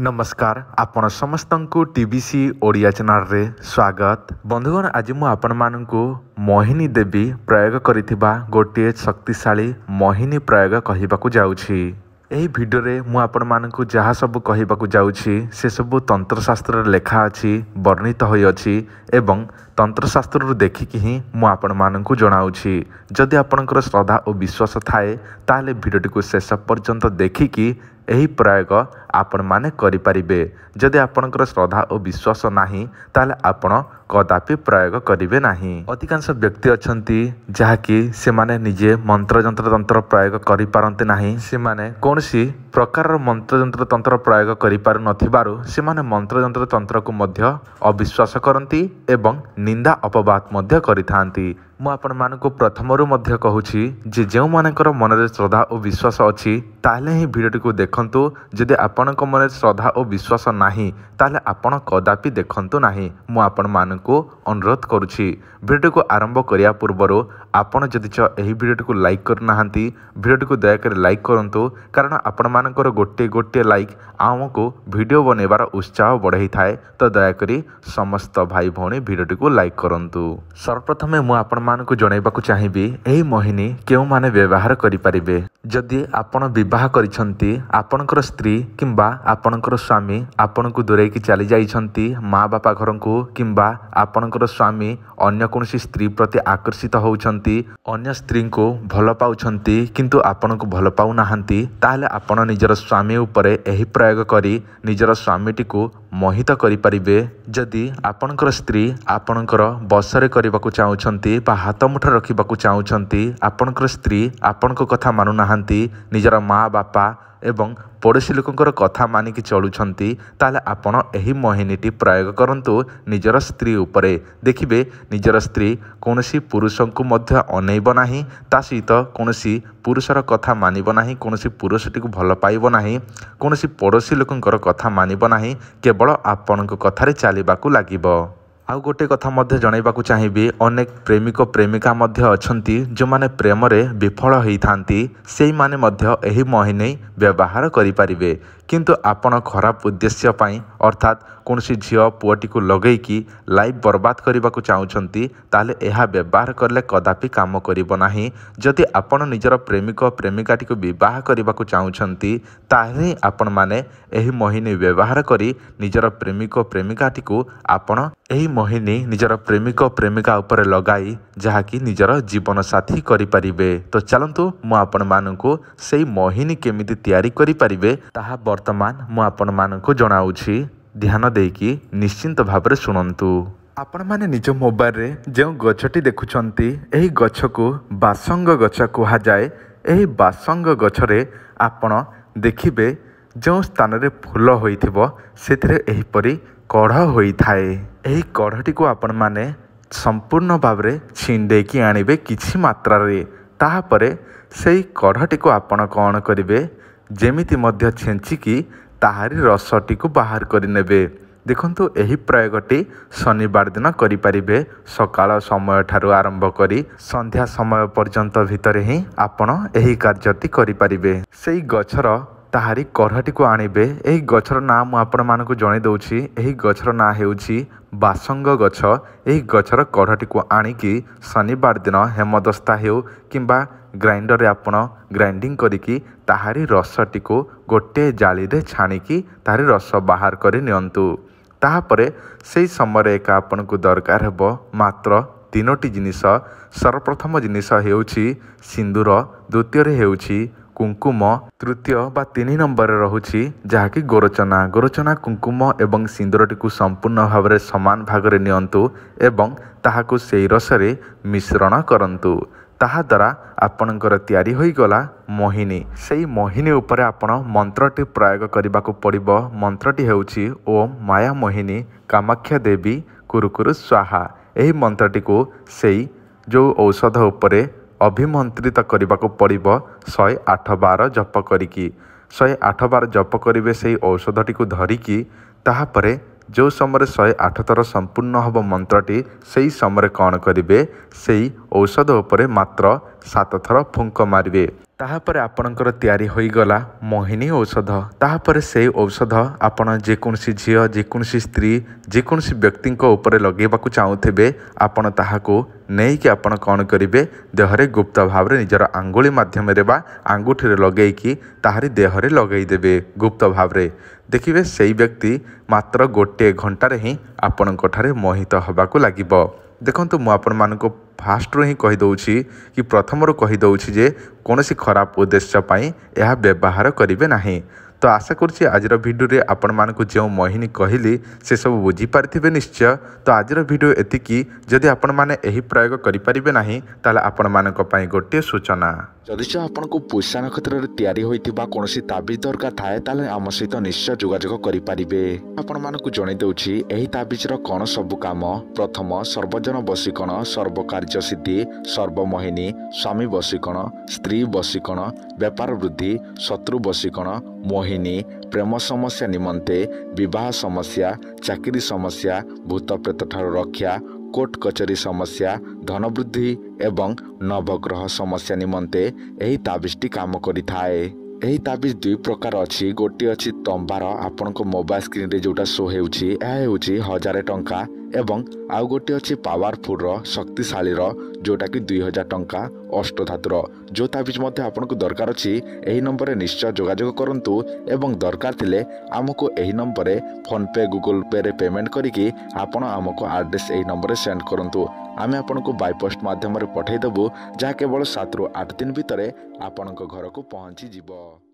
ନମସ୍କାର ଆପଣ ସମସ୍ତଙ୍କୁ ଟି ଭି ସି ଓଡ଼ିଆ ଚ୍ୟାନେଲ୍ରେ ସ୍ୱାଗତ ବନ୍ଧୁଗଣ ଆଜି ମୁଁ ଆପଣମାନଙ୍କୁ ମୋହିନୀ ଦେବୀ ପ୍ରୟୋଗ କରିଥିବା ଗୋଟିଏ ଶକ୍ତିଶାଳୀ ମୋହିନୀ ପ୍ରୟୋଗ କହିବାକୁ ଯାଉଛି ଏହି ଭିଡ଼ିଓରେ ମୁଁ ଆପଣମାନଙ୍କୁ ଯାହା ସବୁ କହିବାକୁ ଯାଉଛି ସେସବୁ ତନ୍ତ୍ରଶାସ୍ତ୍ରରେ ଲେଖା ଅଛି ବର୍ଣ୍ଣିତ ହୋଇଅଛି ଏବଂ ତନ୍ତ୍ରଶାସ୍ତ୍ରରୁ ଦେଖିକି ହିଁ ମୁଁ ଆପଣମାନଙ୍କୁ ଜଣାଉଛି ଯଦି ଆପଣଙ୍କର ଶ୍ରଦ୍ଧା ଓ ବିଶ୍ୱାସ ଥାଏ ତାହେଲେ ଭିଡ଼ିଓଟିକୁ ଶେଷ ପର୍ଯ୍ୟନ୍ତ ଦେଖିକି ଏହି ପ୍ରୟୋଗ ଆପଣମାନେ କରିପାରିବେ ଯଦି ଆପଣଙ୍କର ଶ୍ରଦ୍ଧା ଓ ବିଶ୍ୱାସ ନାହିଁ ତାହେଲେ ଆପଣ କଦାପି ପ୍ରୟୋଗ କରିବେ ନାହିଁ ଅଧିକାଂଶ ବ୍ୟକ୍ତି ଅଛନ୍ତି ଯାହାକି ସେମାନେ ନିଜେ ମନ୍ତ୍ରଯନ୍ତ୍ରତନ୍ତ୍ର ପ୍ରୟୋଗ କରିପାରନ୍ତି ନାହିଁ ସେମାନେ କୌଣସି ପ୍ରକାରର ମନ୍ତ୍ରଯନ୍ତ୍ରତନ୍ତ୍ର ପ୍ରୟୋଗ କରିପାରୁନଥିବାରୁ ସେମାନେ ମନ୍ତ୍ରଯନ୍ତ୍ରତନ୍ତ୍ରକୁ ମଧ୍ୟ ଅବିଶ୍ୱାସ କରନ୍ତି ଏବଂ ନିନ୍ଦା ଅପବାଦ ମଧ୍ୟ କରିଥାନ୍ତି ମୁଁ ଆପଣମାନଙ୍କୁ ପ୍ରଥମରୁ ମଧ୍ୟ କହୁଛି ଯେ ଯେଉଁମାନଙ୍କର ମନରେ ଶ୍ରଦ୍ଧା ଓ ବିଶ୍ୱାସ ଅଛି ତାହେଲେ ହିଁ ଭିଡ଼ିଓଟିକୁ ଦେଖନ୍ତୁ ଯଦି ଆପଣଙ୍କ ମନରେ ଶ୍ରଦ୍ଧା ଓ ବିଶ୍ୱାସ ନାହିଁ ତାହେଲେ ଆପଣ କଦାପି ଦେଖନ୍ତୁ ନାହିଁ ମୁଁ ଆପଣମାନଙ୍କୁ ଅନୁରୋଧ କରୁଛି ଭିଡ଼ିଓଟିକୁ ଆରମ୍ଭ କରିବା ପୂର୍ବରୁ ଆପଣ ଯଦି ଚ ଏହି ଭିଡ଼ିଓଟିକୁ ଲାଇକ୍ କରିନାହାନ୍ତି ଭିଡ଼ିଓଟିକୁ ଦୟାକରି ଲାଇକ୍ କରନ୍ତୁ କାରଣ ଆପଣମାନଙ୍କର ଗୋଟିଏ ଗୋଟିଏ ଲାଇକ୍ ଆମକୁ ଭିଡ଼ିଓ ବନେଇବାର ଉତ୍ସାହ ବଢ଼େଇଥାଏ ତ ଦୟାକରି ସମସ୍ତ ଭାଇ ଭଉଣୀ ଭିଡ଼ିଓଟିକୁ ଲାଇକ୍ କରନ୍ତୁ ସର୍ବପ୍ରଥମେ ମୁଁ ଆପଣ ସେମାନଙ୍କୁ ଜଣାଇବାକୁ ଚାହିଁବି ଏହି ମୋହିନୀ କେଉଁମାନେ ବ୍ୟବହାର କରିପାରିବେ ଯଦି ଆପଣ ବିବାହ କରିଛନ୍ତି ଆପଣଙ୍କର ସ୍ତ୍ରୀ କିମ୍ବା ଆପଣଙ୍କର ସ୍ୱାମୀ ଆପଣଙ୍କୁ ଦୂରେଇକି ଚାଲିଯାଇଛନ୍ତି ଯାଇଛନ୍ତି ମା ବାପା ଘରଙ୍କୁ କିମ୍ବା ଆପଣଙ୍କର ସ୍ୱାମୀ ଅନ୍ୟ କୌଣସି ସ୍ତ୍ରୀ ପ୍ରତି ଆକର୍ଷିତ ହେଉଛନ୍ତି ଅନ୍ୟ ସ୍ତ୍ରୀଙ୍କୁ ଭଲ ପାଉଛନ୍ତି କିନ୍ତୁ ଆପଣଙ୍କୁ ଭଲ ପାଉନାହାନ୍ତି ତାହେଲେ ଆପଣ ନିଜର ସ୍ୱାମୀ ଉପରେ ଏହି ପ୍ରୟୋଗ କରି ନିଜର ସ୍ୱାମୀଟିକୁ ମୋହିତ କରିପାରିବେ ଯଦି ଆପଣଙ୍କର ସ୍ତ୍ରୀ ଆପଣଙ୍କର ବସରେ କରିବାକୁ ଚାହୁଁଛନ୍ତି ବା ହାତ ମୁଠା ରଖିବାକୁ ଚାହୁଁଛନ୍ତି ଆପଣଙ୍କର ସ୍ତ୍ରୀ ଆପଣଙ୍କ କଥା ମାନୁନାହାନ୍ତି ନିଜର ମା ବାପା ଏବଂ ପଡ଼ୋଶୀ ଲୋକଙ୍କର କଥା ମାନିକି ଚଳୁଛନ୍ତି ତାହେଲେ ଆପଣ ଏହି ମହିନୀଟି ପ୍ରୟୋଗ କରନ୍ତୁ ନିଜର ସ୍ତ୍ରୀ ଉପରେ ଦେଖିବେ ନିଜର ସ୍ତ୍ରୀ କୌଣସି ପୁରୁଷଙ୍କୁ ମଧ୍ୟ ଅନେଇବ ନାହିଁ ତା ସହିତ କୌଣସି ପୁରୁଷର କଥା ମାନିବ ନାହିଁ କୌଣସି ପୁରୁଷଟିକୁ ଭଲ ପାଇବ ନାହିଁ କୌଣସି ପଡ଼ୋଶୀ ଲୋକଙ୍କର କଥା ମାନିବ ନାହିଁ କେବଳ ଆପଣଙ୍କ କଥାରେ ଚାଲିବାକୁ ଲାଗିବ ଆଉ ଗୋଟିଏ କଥା ମଧ୍ୟ ଜଣାଇବାକୁ ଚାହିଁବି ଅନେକ ପ୍ରେମିକ ପ୍ରେମିକା ମଧ୍ୟ ଅଛନ୍ତି ଯେଉଁମାନେ ପ୍ରେମରେ ବିଫଳ ହୋଇଥାନ୍ତି ସେଇମାନେ ମଧ୍ୟ ଏହି ମହିନେଇ ବ୍ୟବହାର କରିପାରିବେ କିନ୍ତୁ ଆପଣ ଖରାପ ଉଦ୍ଦେଶ୍ୟ ପାଇଁ ଅର୍ଥାତ୍ କୌଣସି ଝିଅ ପୁଅଟିକୁ ଲଗେଇକି ଲାଇଫ୍ ବରବାଦ କରିବାକୁ ଚାହୁଁଛନ୍ତି ତାହେଲେ ଏହା ବ୍ୟବହାର କଲେ କଦାପି କାମ କରିବ ନାହିଁ ଯଦି ଆପଣ ନିଜର ପ୍ରେମିକ ପ୍ରେମିକାଟିକୁ ବିବାହ କରିବାକୁ ଚାହୁଁଛନ୍ତି ତାହେଲେ ଆପଣମାନେ ଏହି ମୋହିନୀ ବ୍ୟବହାର କରି ନିଜର ପ୍ରେମିକ ପ୍ରେମିକାଟିକୁ ଆପଣ ଏହି ମୋହିନୀ ନିଜର ପ୍ରେମିକ ପ୍ରେମିକା ଉପରେ ଲଗାଇ ଯାହାକି ନିଜର ଜୀବନସାଥୀ କରିପାରିବେ ତ ଚାଲନ୍ତୁ ମୁଁ ଆପଣମାନଙ୍କୁ ସେଇ ମୋହିନୀ କେମିତି ତିଆରି କରିପାରିବେ ତାହା ବର୍ତ୍ତମାନ ବର୍ତ୍ତମାନ ମୁଁ ଆପଣମାନଙ୍କୁ ଜଣାଉଛି ଧ୍ୟାନ ଦେଇକି ନିଶ୍ଚିନ୍ତ ଭାବରେ ଶୁଣନ୍ତୁ ଆପଣମାନେ ନିଜ ମୋବାଇଲରେ ଯେଉଁ ଗଛଟି ଦେଖୁଛନ୍ତି ଏହି ଗଛକୁ ବାସଙ୍ଗ ଗଛ କୁହାଯାଏ ଏହି ବାସଙ୍ଗ ଗଛରେ ଆପଣ ଦେଖିବେ ଯେଉଁ ସ୍ଥାନରେ ଫୁଲ ହୋଇଥିବ ସେଥିରେ ଏହିପରି କଢ଼ ହୋଇଥାଏ ଏହି କଢ଼ଟିକୁ ଆପଣମାନେ ସମ୍ପୂର୍ଣ୍ଣ ଭାବରେ ଛିଣ୍ଡେଇକି ଆଣିବେ କିଛି ମାତ୍ରାରେ ତାହାପରେ ସେଇ କଢ଼ଟିକୁ ଆପଣ କ'ଣ କରିବେ ଯେମିତି ମଧ୍ୟ ଛେଞ୍ଚିକି ତାହାରି ରସଟିକୁ ବାହାର କରିନେବେ ଦେଖନ୍ତୁ ଏହି ପ୍ରୟୋଗଟି ଶନିବାର ଦିନ କରିପାରିବେ ସକାଳ ସମୟଠାରୁ ଆରମ୍ଭ କରି ସନ୍ଧ୍ୟା ସମୟ ପର୍ଯ୍ୟନ୍ତ ଭିତରେ ହିଁ ଆପଣ ଏହି କାର୍ଯ୍ୟଟି କରିପାରିବେ ସେଇ ଗଛର ତାହାରି କର୍ହାଟିକୁ ଆଣିବେ ଏହି ଗଛର ନାଁ ମୁଁ ଆପଣମାନଙ୍କୁ ଜଣାଇ ଦେଉଛି ଏହି ଗଛର ନାଁ ହେଉଛି ବାସଙ୍ଗ ଗଛ ଏହି ଗଛର କଢ଼ଟିକୁ ଆଣିକି ଶନିବାର ଦିନ ହେମଦସ୍ତା ହେଉ କିମ୍ବା ଗ୍ରାଇଣ୍ଡରରେ ଆପଣ ଗ୍ରାଇଣ୍ଡିଂ କରିକି ତାହାରି ରସଟିକୁ ଗୋଟିଏ ଜାଳିରେ ଛାଣିକି ତାହାରି ରସ ବାହାର କରି ନିଅନ୍ତୁ ତାହାପରେ ସେହି ସମୟରେ ଏକା ଆପଣଙ୍କୁ ଦରକାର ହେବ ମାତ୍ର ତିନୋଟି ଜିନିଷ ସର୍ବପ୍ରଥମ ଜିନିଷ ହେଉଛି ସିନ୍ଦୁର ଦ୍ୱିତୀୟରେ ହେଉଛି କୁଙ୍କୁମ ତୃତୀୟ ବା ତିନି ନମ୍ବରରେ ରହୁଛି ଯାହାକି ଗୋରଚନା ଗୋରଚନା କୁଙ୍କୁମ ଏବଂ ସିନ୍ଦୁରଟିକୁ ସମ୍ପୂର୍ଣ୍ଣ ଭାବରେ ସମାନ ଭାଗରେ ନିଅନ୍ତୁ ଏବଂ ତାହାକୁ ସେଇ ରସରେ ମିଶ୍ରଣ କରନ୍ତୁ ତାହାଦ୍ୱାରା ଆପଣଙ୍କର ତିଆରି ହୋଇଗଲା ମୋହିନୀ ସେହି ମୋହିନୀ ଉପରେ ଆପଣ ମନ୍ତ୍ରଟି ପ୍ରୟୋଗ କରିବାକୁ ପଡ଼ିବ ମନ୍ତ୍ରଟି ହେଉଛି ଓମ୍ ମାୟା ମୋହିନୀ କାମାକ୍ଷା ଦେବୀ କୁରୁକୁରୁ ସ୍ୱାହା ଏହି ମନ୍ତ୍ରଟିକୁ ସେଇ ଯେଉଁ ଔଷଧ ଉପରେ ଅଭିମନ୍ତ୍ରିତ କରିବାକୁ ପଡ଼ିବ ଶହେ ଆଠ ବାର ଜପ କରିକି ଶହେ ଆଠ ବାର ଜପ କରିବେ ସେହି ଔଷଧଟିକୁ ଧରିକି ତାହାପରେ ଯେଉଁ ସମୟରେ ଶହେ ଆଠ ଥର ସମ୍ପୂର୍ଣ୍ଣ ହେବ ମନ୍ତ୍ରଟି ସେହି ସମୟରେ କ'ଣ କରିବେ ସେହି ଔଷଧ ଉପରେ ମାତ୍ର ସାତ ଥର ଫୁଙ୍କ ମାରିବେ ତାହାପରେ ଆପଣଙ୍କର ତିଆରି ହୋଇଗଲା ମୋହିନୀ ଔଷଧ ତାହାପରେ ସେଇ ଔଷଧ ଆପଣ ଯେକୌଣସି ଝିଅ ଯେକୌଣସି ସ୍ତ୍ରୀ ଯେକୌଣସି ବ୍ୟକ୍ତିଙ୍କ ଉପରେ ଲଗାଇବାକୁ ଚାହୁଁଥିବେ ଆପଣ ତାହାକୁ ନେଇକି ଆପଣ କ'ଣ କରିବେ ଦେହରେ ଗୁପ୍ତ ଭାବରେ ନିଜର ଆଙ୍ଗୁଳି ମାଧ୍ୟମରେ ବା ଆଙ୍ଗୁଠିରେ ଲଗାଇକି ତାହାରି ଦେହରେ ଲଗାଇଦେବେ ଗୁପ୍ତ ଭାବରେ ଦେଖିବେ ସେଇ ବ୍ୟକ୍ତି ମାତ୍ର ଗୋଟିଏ ଘଣ୍ଟାରେ ହିଁ ଆପଣଙ୍କଠାରେ ମୋହିତ ହେବାକୁ ଲାଗିବ ଦେଖନ୍ତୁ ମୁଁ ଆପଣମାନଙ୍କୁ ଫାଷ୍ଟରୁ ହିଁ କହିଦେଉଛି କି ପ୍ରଥମରୁ କହିଦେଉଛି ଯେ କୌଣସି ଖରାପ ଉଦ୍ଦେଶ୍ୟ ପାଇଁ ଏହା ବ୍ୟବହାର କରିବେ ନାହିଁ ତ ଆଶା କରୁଛି ଆଜିର ଭିଡ଼ିଓରେ ଆପଣମାନଙ୍କୁ ଯେଉଁ ମହିନୀ କହିଲି ସେସବୁ ବୁଝିପାରିଥିବେ ନିଶ୍ଚୟ ତ ଆଜିର ଭିଡ଼ିଓ ଏତିକି ଯଦି ଆପଣମାନେ ଏହି ପ୍ରୟୋଗ କରିପାରିବେ ନାହିଁ ତାହେଲେ ଆପଣମାନଙ୍କ ପାଇଁ ଗୋଟିଏ ସୂଚନା ଯଦି ଯେ ଆପଣଙ୍କୁ ପୋଷା ନକ୍ଷତ୍ରରେ ତିଆରି ହୋଇଥିବା କୌଣସି ତାବିଜ ଦରକାର ଥାଏ ତାହେଲେ ଆମ ସହିତ ନିଶ୍ଚୟ ଯୋଗାଯୋଗ କରିପାରିବେ ଆପଣମାନଙ୍କୁ ଜଣାଇ ଦେଉଛି ଏହି ତାବିଜର କ'ଣ ସବୁ କାମ ପ୍ରଥମ ସର୍ବଜନ ବସିକଣ ସର୍ବକାର୍ଯ୍ୟ ସିଦ୍ଧି ସର୍ବମୋହିନୀ ସ୍ୱାମୀ ବସିକଣ ସ୍ତ୍ରୀ ବସିକଣ ବେପାର ବୃଦ୍ଧି ଶତ୍ରୁ ବସିକଣ ମୋହିନୀ ପ୍ରେମ ସମସ୍ୟା ନିମନ୍ତେ ବିବାହ ସମସ୍ୟା ଚାକିରି ସମସ୍ୟା ଭୂତପ୍ରେତଠାରୁ ରକ୍ଷା କୋର୍ଟ କଚେରୀ ସମସ୍ୟା ଧନ ବୃଦ୍ଧି ଏବଂ ନବଗ୍ରହ ସମସ୍ୟା ନିମନ୍ତେ ଏହି ତାବିଜଟି କାମ କରିଥାଏ ଏହି ତାବିଜ ଦୁଇ ପ୍ରକାର ଅଛି ଗୋଟିଏ ଅଛି ତମ୍ବାର ଆପଣଙ୍କ ମୋବାଇଲ ସ୍କ୍ରିନ୍ରେ ଯେଉଁଟା ଶୋ ହେଉଛି ଏହା ହେଉଛି ହଜାରେ ଟଙ୍କା ଏବଂ ଆଉ ଗୋଟିଏ ଅଛି ପାୱାରଫୁଲ୍ର ଶକ୍ତିଶାଳୀର ଯେଉଁଟାକି ଦୁଇ ହଜାର ଟଙ୍କା ଅଷ୍ଟଧାତୁର ଯେଉଁ ତାବିଜ ମଧ୍ୟ ଆପଣଙ୍କୁ ଦରକାର ଅଛି ଏହି ନମ୍ବରରେ ନିଶ୍ଚୟ ଯୋଗାଯୋଗ କରନ୍ତୁ ଏବଂ ଦରକାର ଥିଲେ ଆମକୁ ଏହି ନମ୍ବରରେ ଫୋନ୍ପେ ଗୁଗୁଲ୍ ପେରେ ପେମେଣ୍ଟ କରିକି ଆପଣ ଆମକୁ ଆଡ଼୍ରେସ୍ ଏହି ନମ୍ବରରେ ସେଣ୍ଡ କରନ୍ତୁ ଆମେ ଆପଣଙ୍କୁ ବାଇପୋଷ୍ଟ ମାଧ୍ୟମରେ ପଠାଇଦେବୁ ଯାହା କେବଳ ସାତରୁ ଆଠ ଦିନ ଭିତରେ ଆପଣଙ୍କ ଘରକୁ ପହଞ୍ଚିଯିବ